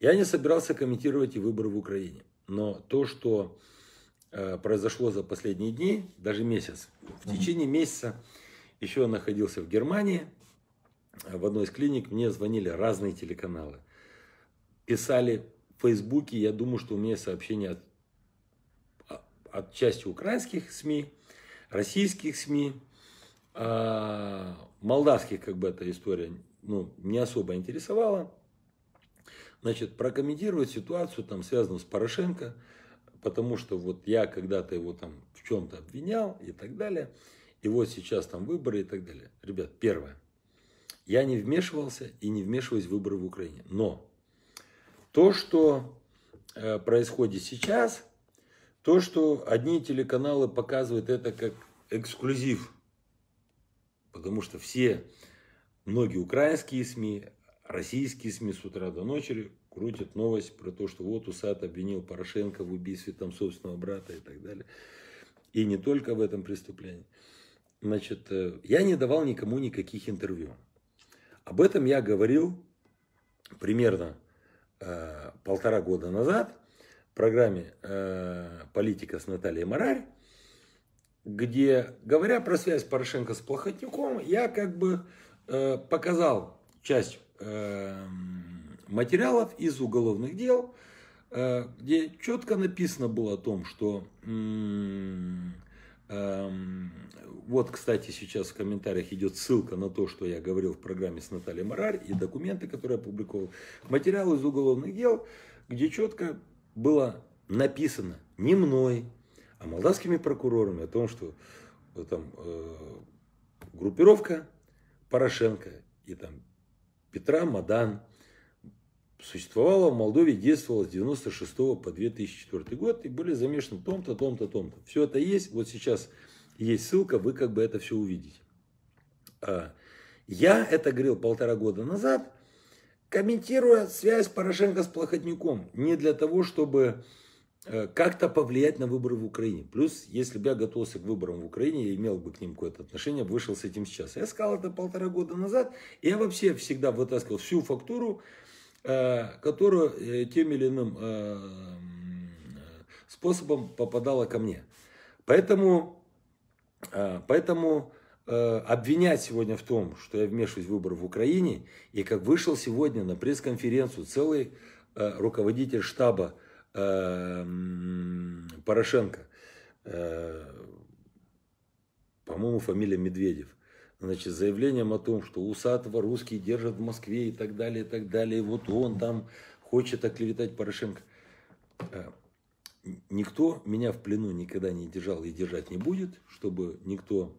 Я не собирался комментировать и выборы в Украине. Но то, что э, произошло за последние дни, даже месяц, в течение месяца еще находился в Германии, в одной из клиник мне звонили разные телеканалы. Писали в Фейсбуке, я думаю, что у меня сообщения от, а, от части украинских СМИ, российских СМИ, а, молдавских как бы эта история ну, не особо интересовала значит, прокомментировать ситуацию, там, связанную с Порошенко, потому что вот я когда-то его там в чем-то обвинял и так далее, и вот сейчас там выборы и так далее. Ребят, первое, я не вмешивался и не вмешиваюсь в выборы в Украине, но то, что э, происходит сейчас, то, что одни телеканалы показывают это как эксклюзив, потому что все, многие украинские СМИ, Российские СМИ с утра до ночи крутят новость про то, что вот Усат обвинил Порошенко в убийстве там собственного брата и так далее. И не только в этом преступлении. Значит, э, я не давал никому никаких интервью. Об этом я говорил примерно э, полтора года назад в программе э, «Политика» с Натальей Мораль, где, говоря про связь Порошенко с плохотнюком, я как бы э, показал часть Эм, материалов из уголовных дел, э, где четко написано было о том, что эм, вот, кстати, сейчас в комментариях идет ссылка на то, что я говорил в программе с Натальей Марар и документы, которые я опубликовал. Материал из уголовных дел, где четко было написано не мной, а молдавскими прокурорами о том, что э, там э, группировка Порошенко и там Петра Мадан существовала в Молдове, действовала с 96 по 2004 год и были замешаны том-то, том-то, том-то. Все это есть, вот сейчас есть ссылка, вы как бы это все увидите. А, я это говорил полтора года назад, комментируя связь Порошенко с Плохотником, не для того, чтобы Э, как-то повлиять на выборы в Украине. Плюс, если бы я готовился к выборам в Украине, я имел бы к ним какое-то отношение, вышел с этим сейчас. Я сказал это полтора года назад, и я вообще всегда вытаскивал всю фактуру, э, которая э, тем или иным способом попадала ко мне. Поэтому, поэтому обвинять сегодня в том, что я вмешиваюсь в выборы в Украине, и как вышел сегодня на пресс-конференцию целый руководитель штаба Эм, Порошенко, э, по-моему, фамилия Медведев, значит, заявлением о том, что Усатова русский держат в Москве и так далее, и так далее, и вот он там хочет оклеветать Порошенко. Э, никто меня в плену никогда не держал и держать не будет, чтобы никто,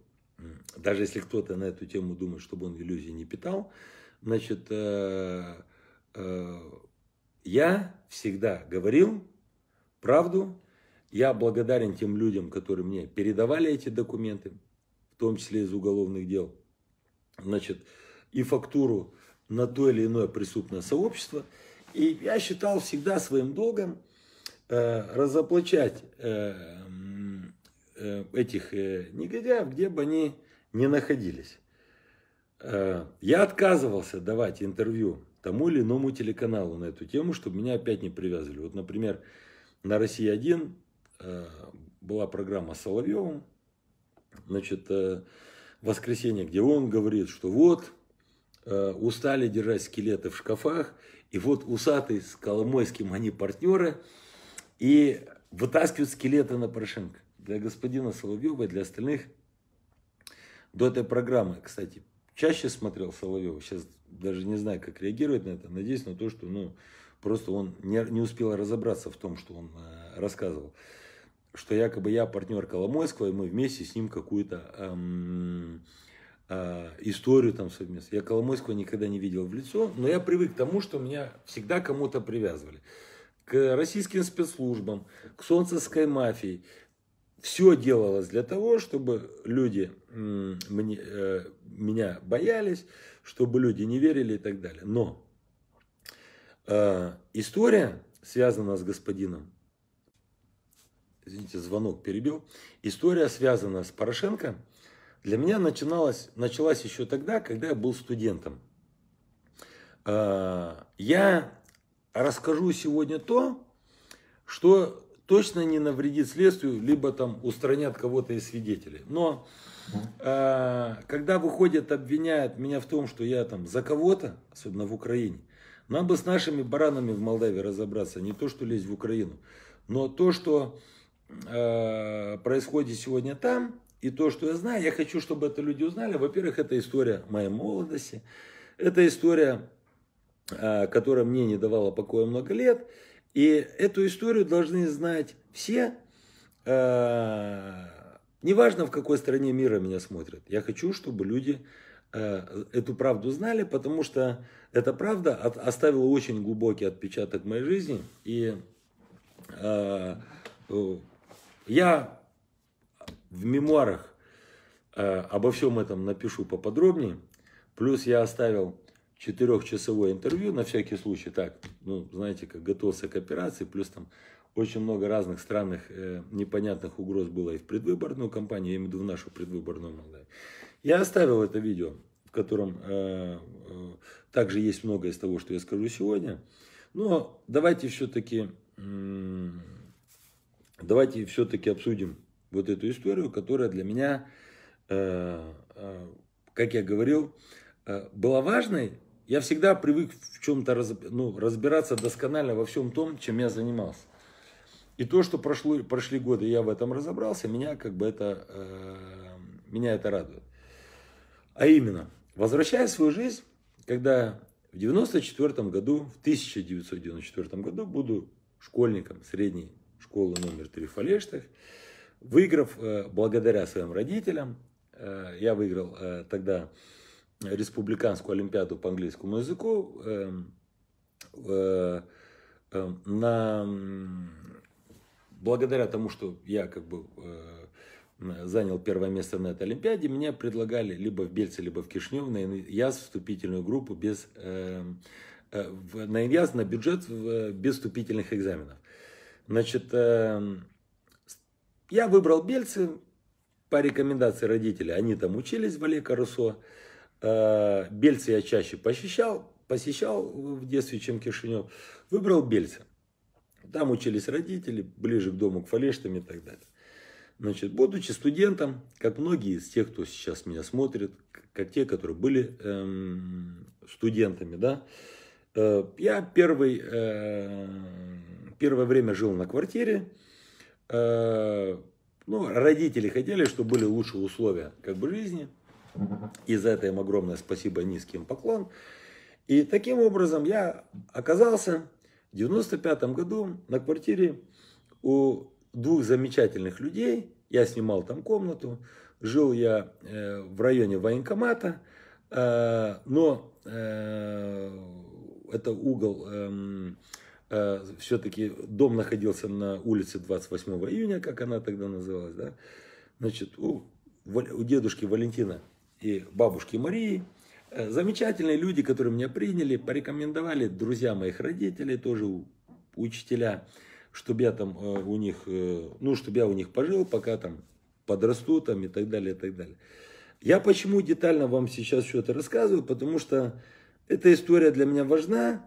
даже если кто-то на эту тему думает, чтобы он иллюзии не питал, значит, э, я всегда говорил правду. Я благодарен тем людям, которые мне передавали эти документы, в том числе из уголовных дел. Значит, и фактуру на то или иное преступное сообщество. И я считал всегда своим долгом э, разоблачать э, э, этих э, негодяев, где бы они ни находились. Э, я отказывался давать интервью тому или иному телеканалу на эту тему, чтобы меня опять не привязывали. Вот, например, на «Россия-1» э, была программа с Соловьевым, значит, э, воскресенье, где он говорит, что вот, э, устали держать скелеты в шкафах, и вот усатый с Коломойским они партнеры, и вытаскивают скелеты на Порошенко. Для господина Соловьева и для остальных до этой программы, кстати, чаще смотрел Соловьева, сейчас даже не знаю, как реагировать на это. Надеюсь на то, что ну, просто он не, не успел разобраться в том, что он э, рассказывал. Что якобы я партнер Коломойского, и мы вместе с ним какую-то эм, э, историю там совместно. Я Коломойского никогда не видел в лицо, но я привык к тому, что меня всегда кому-то привязывали. К российским спецслужбам, к солнцевской мафии. Все делалось для того, чтобы люди э, мне, э, меня боялись, чтобы люди не верили и так далее. Но э, история связана с господином, извините, звонок перебил, история связана с Порошенко, для меня начиналась, началась еще тогда, когда я был студентом. Э, я расскажу сегодня то, что точно не навредит следствию, либо там устранят кого-то из свидетелей. Но э, когда выходят, обвиняют меня в том, что я там за кого-то, особенно в Украине, нам бы с нашими баранами в Молдавии разобраться, не то, что лезть в Украину. Но то, что э, происходит сегодня там, и то, что я знаю, я хочу, чтобы это люди узнали. Во-первых, это история моей молодости, это история, э, которая мне не давала покоя много лет. И эту историю должны знать все, а, неважно в какой стране мира меня смотрят. Я хочу, чтобы люди а, эту правду знали, потому что эта правда оставила очень глубокий отпечаток в моей жизни. И а, я в мемуарах обо всем этом напишу поподробнее. Плюс я оставил четырехчасовое интервью, на всякий случай, так, ну, знаете, как готовился к операции, плюс там очень много разных странных э, непонятных угроз было и в предвыборную кампанию, я имею в виду в нашу предвыборную Молдавию. Я оставил это видео, в котором э, э, также есть многое из того, что я скажу сегодня. Но давайте все-таки давайте все-таки обсудим вот эту историю, которая для меня, э, э, как я говорил, э, была важной я всегда привык в чем-то раз, ну, разбираться досконально во всем том, чем я занимался. И то, что прошло, прошли годы, я в этом разобрался, меня как бы это, э, меня это радует. А именно, возвращая свою жизнь, когда в 94 году, в 1994 году буду школьником средней школы номер 3 в Фалештах, выиграв э, благодаря своим родителям, э, я выиграл э, тогда республиканскую олимпиаду по английскому языку эм, эм, на благодаря тому, что я как бы э, занял первое место на этой Олимпиаде, мне предлагали либо в Бельце, либо в Кишнев на ИНЯЗ вступительную группу без, эм, э, на ИНЯЗ, на бюджет без вступительных экзаменов. Значит, я выбрал Бельцы по рекомендации родителей. Они там учились в Олег Руссо. Э, Бельце я чаще посещал, посещал в детстве, чем Кишинев. Выбрал Бельце. Там учились родители, ближе к дому, к фалештам и так далее. Значит, будучи студентом, как многие из тех, кто сейчас меня смотрит, как те, которые были эм, студентами, да, э, я первый, э, первое время жил на квартире. Э, ну, родители хотели, чтобы были лучшие условия как бы, жизни – и за это им огромное спасибо, низким поклон. И таким образом я оказался в 95 году на квартире у двух замечательных людей. Я снимал там комнату. Жил я э, в районе военкомата. Э, но э, это угол, эм, все-таки дом находился на улице 28 июня, как она тогда называлась, да? Значит, у, у дедушки Валентина и бабушки Марии. Э, замечательные люди, которые меня приняли, порекомендовали друзья моих родителей, тоже учителя, чтобы я там э, у них, э, ну, чтобы я у них пожил, пока там подрасту там и так далее, и так далее. Я почему детально вам сейчас все это рассказываю, потому что эта история для меня важна,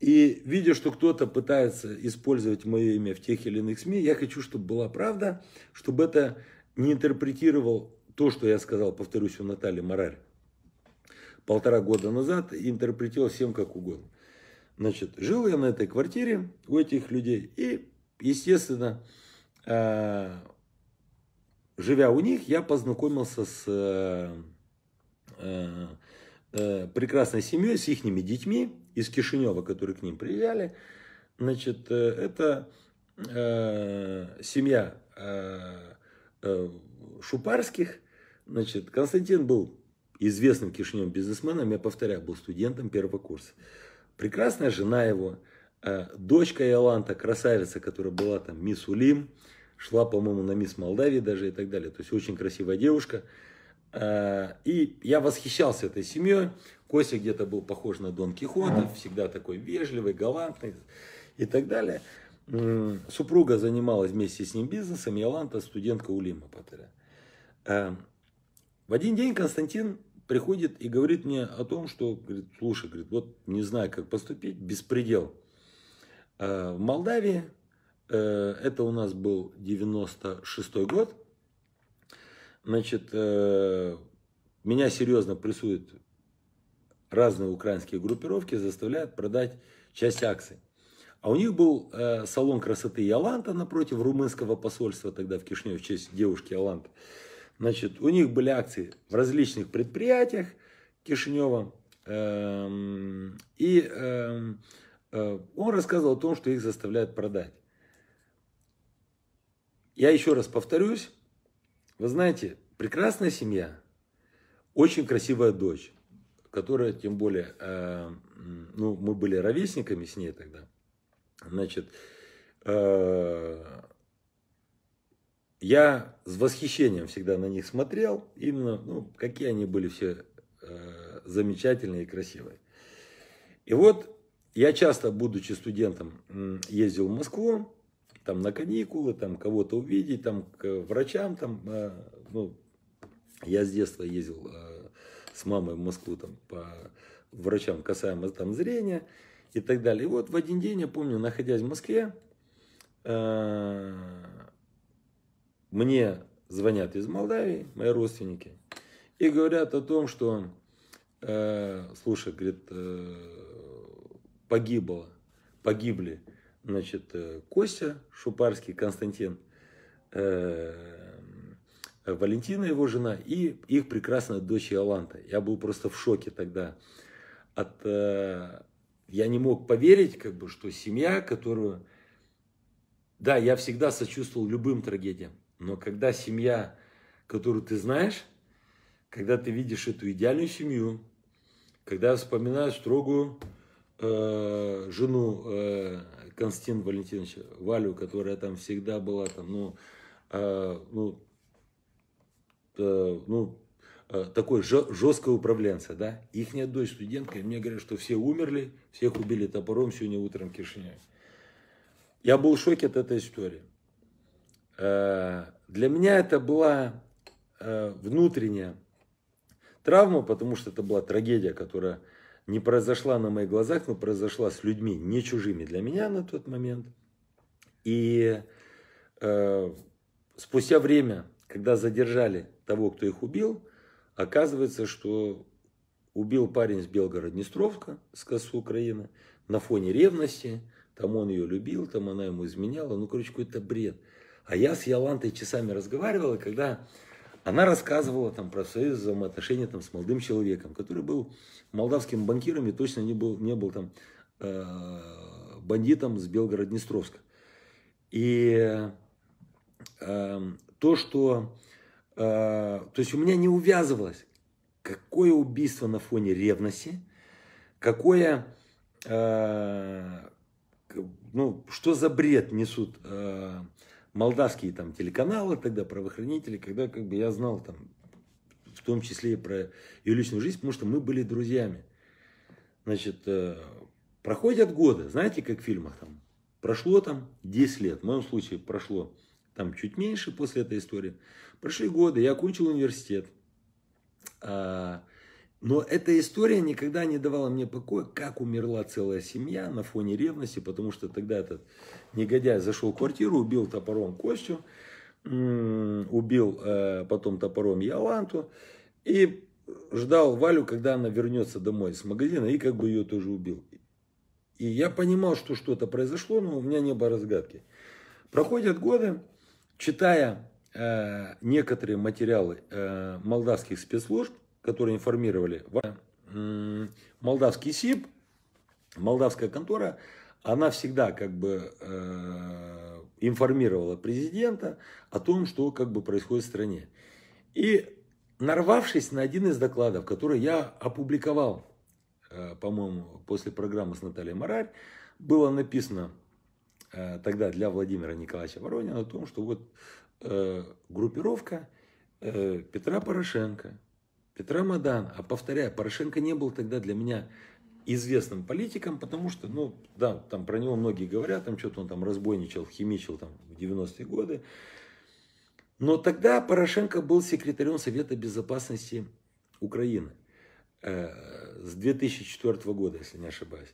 и видя, что кто-то пытается использовать мое имя в тех или иных СМИ, я хочу, чтобы была правда, чтобы это не интерпретировал то, что я сказал, повторюсь, у Натальи Мораль полтора года назад, интерпретировал всем как угодно. Значит, жил я на этой квартире у этих людей, и, естественно, э, живя у них, я познакомился с э, э, э прекрасной семьей, с их детьми из Кишинева, которые к ним приезжали. Значит, э, это э, семья э, э, Шупарских, Значит, Константин был известным Кишиневым бизнесменом, я повторяю, был студентом первого курса. Прекрасная жена его, э, дочка Иоланта, красавица, которая была там мисс Улим, шла, по-моему, на мисс Молдавии даже и так далее. То есть очень красивая девушка. Э, и я восхищался этой семьей. Костя где-то был похож на Дон Кихота, всегда такой вежливый, галантный и так далее. Супруга занималась вместе с ним бизнесом, Иоланта студентка Улима, повторяю. Э, в один день Константин приходит и говорит мне о том, что, говорит, слушай, говорит, вот не знаю, как поступить, беспредел. Э, в Молдавии, э, это у нас был 96 й год, значит, э, меня серьезно прессуют разные украинские группировки, заставляют продать часть акций. А у них был салон красоты Яланта напротив румынского посольства тогда в Кишиневе в честь девушки Яланта. Значит, у них были акции в различных предприятиях Кишинева. Эм, и эм, э, он рассказывал о том, что их заставляют продать. Я еще раз повторюсь. Вы знаете, прекрасная семья, очень красивая дочь, которая, тем более, э, ну, мы были ровесниками с ней тогда. Значит, э, я с восхищением всегда на них смотрел, именно, ну, какие они были все э, замечательные и красивые. И вот я часто, будучи студентом, ездил в Москву, там на каникулы, там кого-то увидеть, там к врачам, там, э, ну, я с детства ездил э, с мамой в Москву, там, по врачам касаемо там зрения и так далее. И вот в один день, я помню, находясь в Москве, э, мне звонят из Молдавии, мои родственники, и говорят о том, что, э, слушай, говорит, э, погибло, погибли, значит, э, Костя Шупарский, Константин, э, Валентина, его жена, и их прекрасная дочь Иоланта. Я был просто в шоке тогда. От, э, я не мог поверить, как бы, что семья, которую... Да, я всегда сочувствовал любым трагедиям. Но когда семья, которую ты знаешь, когда ты видишь эту идеальную семью, когда вспоминаю строгую э, жену э, Константина Валентиновича, Валю, которая там всегда была, там, ну, э, ну, э, ну, э, такой жесткая управленца, да, ихняя дочь студентка, и мне говорят, что все умерли, всех убили топором сегодня утром в Кишиневе. Я был в шоке от этой истории для меня это была э, внутренняя травма, потому что это была трагедия, которая не произошла на моих глазах, но произошла с людьми, не чужими для меня на тот момент. И э, спустя время, когда задержали того, кто их убил, оказывается, что убил парень с Белгород-Днестровска, с косу Украины, на фоне ревности. Там он ее любил, там она ему изменяла. Ну, короче, какой-то бред. А я с Ялантой часами разговаривала, когда она рассказывала там про свои взаимоотношения там, с молодым человеком, который был молдавским банкиром и точно не был, не был там э, бандитом с Белгород-Днестровска. И э, то, что... Э, то есть у меня не увязывалось, какое убийство на фоне ревности, какое... Э, ну, что за бред несут... Э, молдавские там телеканалы тогда, правоохранители, когда как бы я знал там, в том числе и про ее личную жизнь, потому что мы были друзьями. Значит, э, проходят годы, знаете, как в фильмах там, прошло там 10 лет, в моем случае прошло там чуть меньше после этой истории. Прошли годы, я окончил университет, э, но эта история никогда не давала мне покоя, как умерла целая семья на фоне ревности, потому что тогда этот негодяй зашел в квартиру, убил топором Костю, убил э, потом топором Яланту и ждал Валю, когда она вернется домой с магазина и как бы ее тоже убил. И я понимал, что что-то произошло, но у меня не было разгадки. Проходят годы, читая э, некоторые материалы э, молдавских спецслужб, которые информировали, молдавский СИП, молдавская контора, она всегда как бы э, информировала президента о том, что как бы происходит в стране. И нарвавшись на один из докладов, который я опубликовал, э, по-моему, после программы с Натальей Мораль, было написано э, тогда для Владимира Николаевича Воронина о том, что вот группировка Петра Порошенко Петра Мадан, а повторяю, Порошенко не был тогда для меня известным политиком, потому что, ну, да, там про него многие говорят, там что-то он там разбойничал, химичил там в 90-е годы. Но тогда Порошенко был секретарем Совета Безопасности Украины э, с 2004 года, если не ошибаюсь.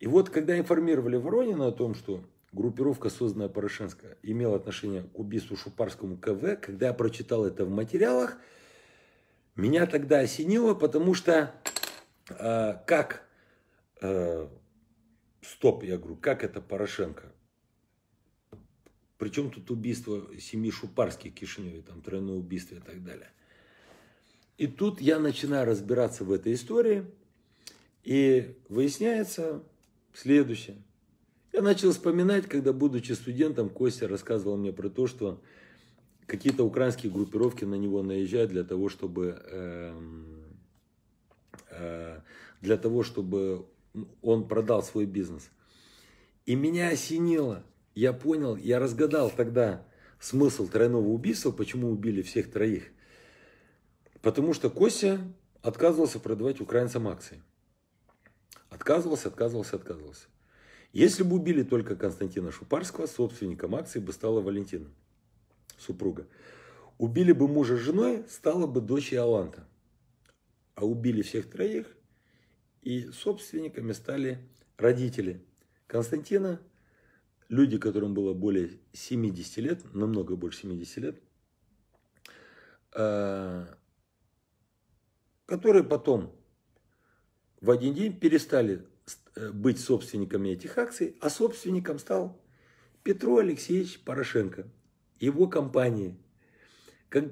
И вот, когда информировали Воронина о том, что группировка, созданная Порошенко, имела отношение к убийству Шупарскому КВ, когда я прочитал это в материалах, меня тогда осенило, потому что э, как... Э, стоп, я говорю, как это Порошенко? Причем тут убийство семьи Шупарских в Кишиневе, там тройное убийство и так далее. И тут я начинаю разбираться в этой истории, и выясняется следующее. Я начал вспоминать, когда, будучи студентом, Костя рассказывал мне про то, что какие-то украинские группировки на него наезжают для того, чтобы эм, э, для того, чтобы он продал свой бизнес. И меня осенило. Я понял, я разгадал тогда смысл тройного убийства, почему убили всех троих. Потому что Кося отказывался продавать украинцам акции. Отказывался, отказывался, отказывался. Если бы убили только Константина Шупарского, собственником акции бы стала Валентина супруга. Убили бы мужа с женой, стала бы дочь Иоланта. А убили всех троих, и собственниками стали родители Константина, люди, которым было более 70 лет, намного больше 70 лет, а, которые потом в один день перестали э, быть собственниками этих акций, а собственником стал Петро Алексеевич Порошенко, его компании. Как,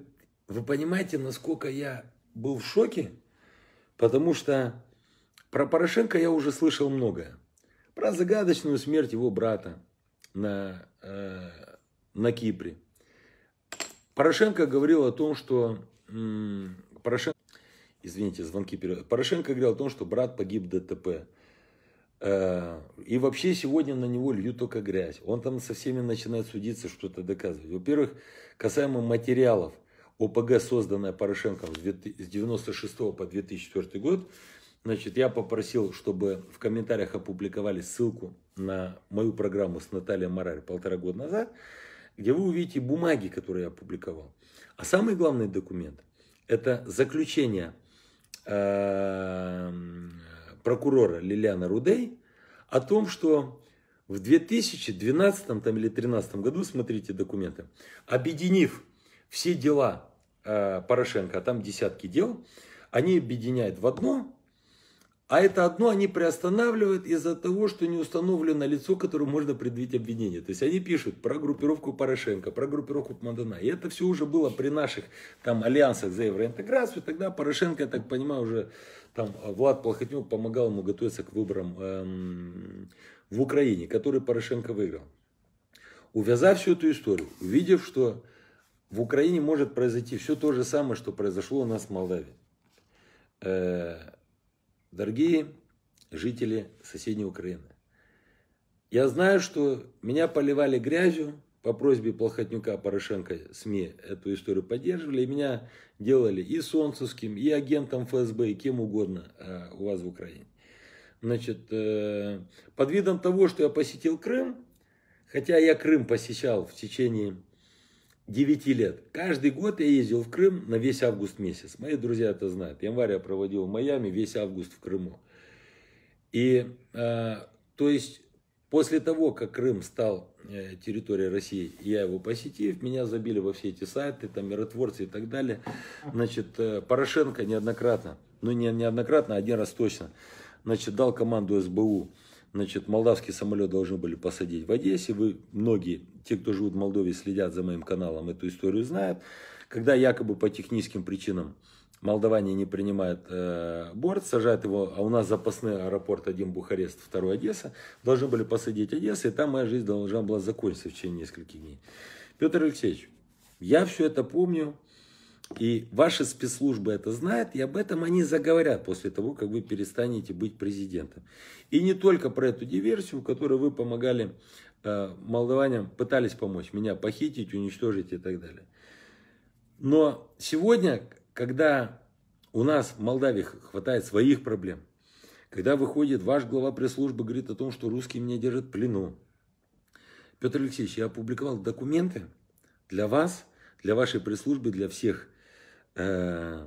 вы понимаете, насколько я был в шоке? Потому что про Порошенко я уже слышал многое. Про загадочную смерть его брата на, э, на Кипре. Порошенко говорил о том, что... М, Порошенко, извините, звонки перевод. Порошенко говорил о том, что брат погиб в ДТП. Э, и вообще сегодня на него льют только грязь. Он там со всеми начинает судиться, что-то доказывать. Во-первых, касаемо материалов, ОПГ, созданная Порошенком с 1996 по 2004 год, значит, я попросил, чтобы в комментариях опубликовали ссылку на мою программу с Натальей Мораль полтора года назад, где вы увидите бумаги, которые я опубликовал. А самый главный документ – это заключение э прокурора Лилиана Рудей о том, что в 2012 там, или 2013 году, смотрите документы, объединив все дела э, Порошенко, а там десятки дел, они объединяют в одно а это одно они приостанавливают из-за того, что не установлено лицо, которому можно предъявить обвинение. То есть они пишут про группировку Порошенко, про группировку Мадана. И это все уже было при наших там альянсах за евроинтеграцию. Тогда Порошенко, я так понимаю, уже там Влад Плохотнев помогал ему готовиться к выборам эм, в Украине, который Порошенко выиграл. Увязав всю эту историю, увидев, что в Украине может произойти все то же самое, что произошло у нас в Молдавии э, Дорогие жители соседней Украины, я знаю, что меня поливали грязью, по просьбе Плохотнюка Порошенко СМИ эту историю поддерживали, и меня делали и Солнцевским, и агентом ФСБ, и кем угодно э, у вас в Украине. Значит, э, под видом того, что я посетил Крым, хотя я Крым посещал в течение 9 лет. Каждый год я ездил в Крым на весь август месяц. Мои друзья это знают. Январь я проводил в Майами, весь август в Крыму. И э, то есть после того, как Крым стал э, территорией России, я его посетив, меня забили во все эти сайты, там миротворцы и так далее. Значит, э, Порошенко неоднократно, ну не неоднократно, а один раз точно, значит, дал команду СБУ Значит, молдавский самолет должны были посадить в Одессе. Вы многие, те, кто живут в Молдове, следят за моим каналом, эту историю знают. Когда якобы по техническим причинам молдаване не принимает э, борт, сажают его, а у нас запасный аэропорт один Бухарест, второй Одесса, должны были посадить Одесса, и там моя жизнь должна была закончиться в течение нескольких дней. Петр Алексеевич, я все это помню, и ваши спецслужбы это знают, и об этом они заговорят после того, как вы перестанете быть президентом. И не только про эту диверсию, в которой вы помогали э, молдаваням, пытались помочь, меня похитить, уничтожить и так далее. Но сегодня, когда у нас в Молдавии хватает своих проблем, когда выходит ваш глава пресс-службы, говорит о том, что русские меня держат в плену. Петр Алексеевич, я опубликовал документы для вас, для вашей пресс-службы, для всех Э,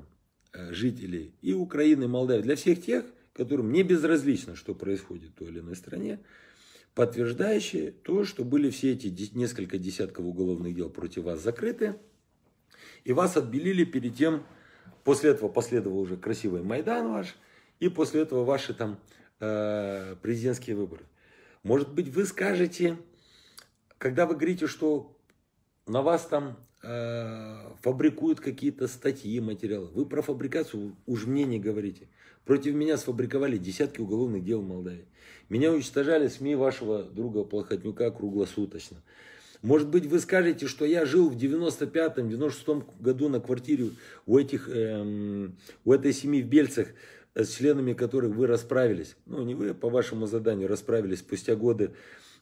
э, жителей и Украины, и Молдавии, для всех тех, которым не безразлично, что происходит в той или иной стране, подтверждающие то, что были все эти несколько десятков уголовных дел против вас закрыты, и вас отбелили перед тем, после этого последовал уже красивый Майдан ваш, и после этого ваши там э, президентские выборы. Может быть, вы скажете, когда вы говорите, что на вас там Э, фабрикуют какие-то статьи, материалы. Вы про фабрикацию уж мне не говорите. Против меня сфабриковали десятки уголовных дел в Молдавии. Меня уничтожали СМИ вашего друга Плохотнюка круглосуточно. Может быть, вы скажете, что я жил в 95-96 году на квартире у, этих, эм, у этой семьи в Бельцах, э, с членами которых вы расправились. Ну, не вы, по вашему заданию, расправились спустя годы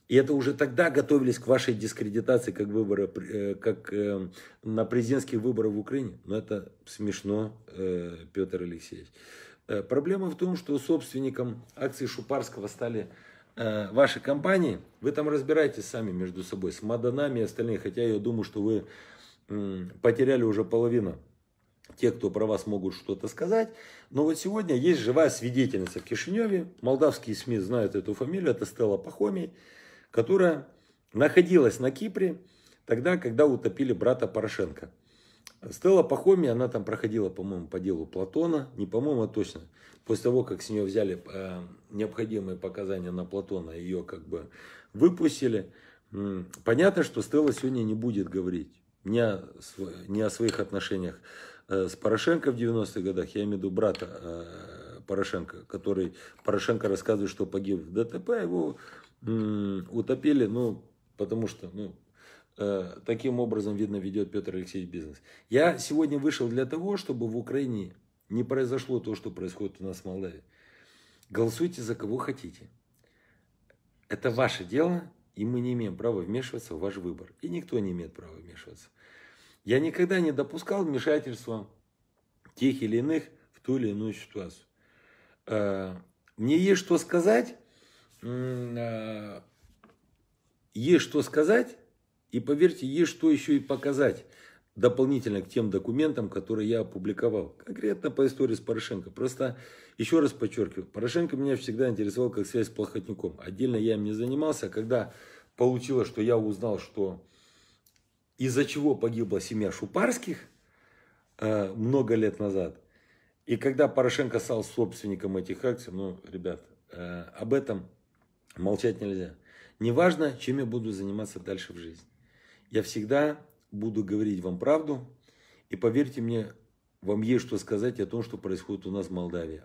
и это уже тогда готовились к вашей дискредитации как, выбора, э, как эм, на президентские выборы в Украине. Но ну, это смешно, э, Петр Алексеевич. Э, проблема в том, что собственником акции Шупарского стали ваши компании. Вы там разбираетесь сами между собой, с Маданами и остальными. Хотя я думаю, что вы потеряли уже половину те, кто про вас могут что-то сказать. Но вот сегодня есть живая свидетельница в Кишиневе. Молдавские СМИ знают эту фамилию. Это Стелла Пахомий которая находилась на Кипре тогда, когда утопили брата Порошенко. Стелла Пахоми, она там проходила, по-моему, по делу Платона, не по-моему, а точно. После того, как с нее взяли э, необходимые показания на Платона, ее как бы выпустили. Понятно, что Стелла сегодня не будет говорить не о, не о своих отношениях э, с Порошенко в 90-х годах, я имею в виду брата э, Порошенко, который Порошенко рассказывает, что погиб в ДТП, его утопили, ну, потому что, ну, э, таким образом, видно, ведет Петр Алексеевич бизнес. Я сегодня вышел для того, чтобы в Украине не произошло то, что происходит у нас в Молдавии. Голосуйте за кого хотите. Это ваше дело, и мы не имеем права вмешиваться в ваш выбор. И никто не имеет права вмешиваться. Я никогда не допускал вмешательства тех или иных в ту или иную ситуацию. Э, мне есть что сказать, а, есть что сказать, и поверьте, есть что еще и показать дополнительно к тем документам, которые я опубликовал. Конкретно по истории с Порошенко. Просто еще раз подчеркиваю, Порошенко меня всегда интересовал как связь с Плохотником. Отдельно я им не занимался. Когда получилось, что я узнал, что из-за чего погибла семья Шупарских а, много лет назад, и когда Порошенко стал собственником этих акций, ну, ребят, а, об этом Молчать нельзя. Неважно, чем я буду заниматься дальше в жизни. Я всегда буду говорить вам правду. И поверьте мне, вам есть что сказать о том, что происходит у нас в Молдавии.